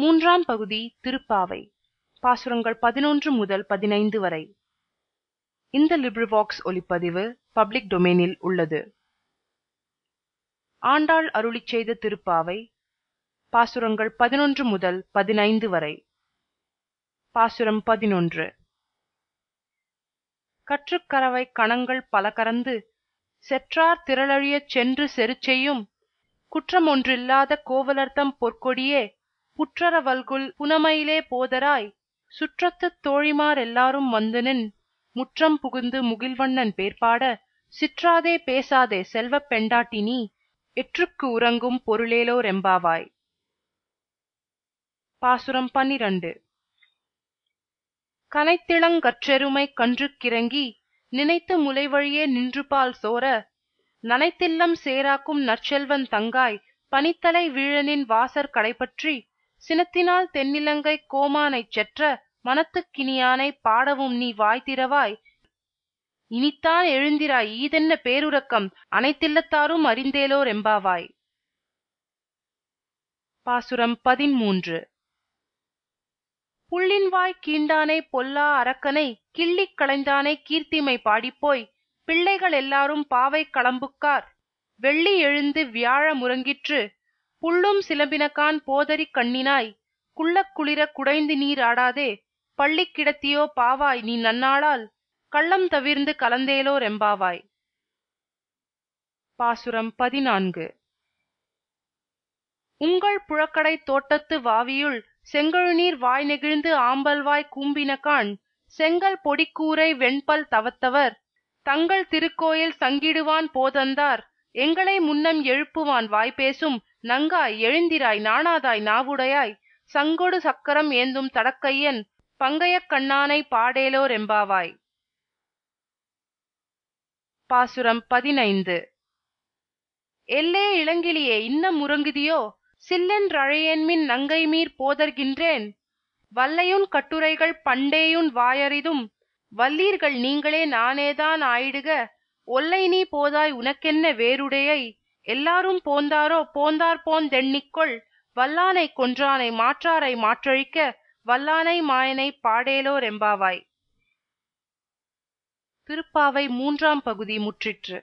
மூன்றாம் பகுதி திருப்பாவை பாசுரங்கள் பதினொன்று முதல் பதினைந்து வரை இந்த லிbrivox ஒலிப்பதிவு பப்ளிக் டொமைனில் உள்ளது ஆண்டாள் அருளிச் செய்த திருப்பாவை பாசுரங்கள் பதினொன்று முதல் பதினைந்து வரை பாசுரம் பதினொன்று கற்றுக்கறவை கணங்கள் பல கறந்து செற்றார் திரளழியச் சென்று செருச்செய்யும் குற்றமொன்றில்லாத கோவலர்த்தம் பொற்கொடியே புற்றரவல்குல் புனமயிலே போதராய் சுற்றத்துத் தோழிமார் எல்லாரும் வந்துநின் முற்றம் புகுந்து முகில்வண்ணன் பேர்பாட சிற்றாதே பேசாதே செல்வப் பெண்டாட்டி நீ எற்றுக்கு உறங்கும் பொருளேலோ ரெம்பாவாய் பாசுரம் பன்னிரண்டு கனைத்திளங்கற்றெருமை கற்றெருமை கன்றுக்கிறங்கி நினைத்து முலைவழியே நின்றுபால் சோர நனைத்தில்லம் சேராக்கும் நற்செல்வன் தங்காய் பனித்தலை வீழனின் வாசற் கடைப்பற்றி சினத்தினால் தென்னிலங்கைக் கோமானைச் செற்ற மனத்துக்கினியானை பாடவும் நீ வாய் திறவாய் இனித்தான் எழுந்திராய் ஈதென்ன பேருரக்கம் அனைத்தில்லத்தாரும் அறிந்தேலோ ரெம்பாவாய் பாசுரம் பதிமூன்று புள்ளின்வாய் கீண்டானை பொல்லா அரக்கனை கிள்ளிக் களைந்தானை கீர்த்திமை பாடிப்போய் பிள்ளைகள் எல்லாரும் பாவை களம்புக்கார் வெள்ளி எழுந்து வியாழ முறங்கிற்று புள்ளும் சிலம்பினகான் போதரிக் கண்ணினாய் குள்ளக் குளிரக் குடைந்து நீர் ஆடாதே பள்ளிக் கிடத்தியோ பாவாய் நீ நன்னாளால் கள்ளம் தவிர்ந்து கலந்தேலோ ரெம்பாவாய் பாசுரம் பதினான்கு உங்கள் புழக்கடை தோட்டத்து வாவியுள் செங்கழுநீர் வாய் நெகிழ்ந்து ஆம்பல்வாய் கூம்பினகான் செங்கல் பொடிக்கூரை வெண்பல் தவத்தவர் தங்கள் திருக்கோயில் சங்கிடுவான் போதந்தார் எங்களை முன்னம் எழுப்புவான் பேசும் நங்காய் எழுந்திராய் நாணாதாய் நாவுடையாய் சங்கொடு சக்கரம் ஏந்தும் தடக்கையன் பங்கையக் கண்ணானைப் பாடேலோ ரெம்பாவாய் பாசுரம் பதினைந்து எல்லே இளங்கிலியே இன்னம் உறங்குதியோ நங்கை மீர் போதர்கின்றேன் வல்லையுன் கட்டுரைகள் பண்டேயுன் வாயறிதும் வல்லீர்கள் நீங்களே நானேதான் ஆயிடுக ஒல்லை நீ போதாய் உனக்கென்ன வேறுடையை எல்லாரும் போந்தாரோ போந்தார் தென்னிக்கொல் வல்லானைக் கொன்றானை மாற்றாரை மாற்றழிக்க வல்லானை மாயனைப் பாடேலோ ரெம்பாவாய் திருப்பாவை மூன்றாம் பகுதி முற்றிற்று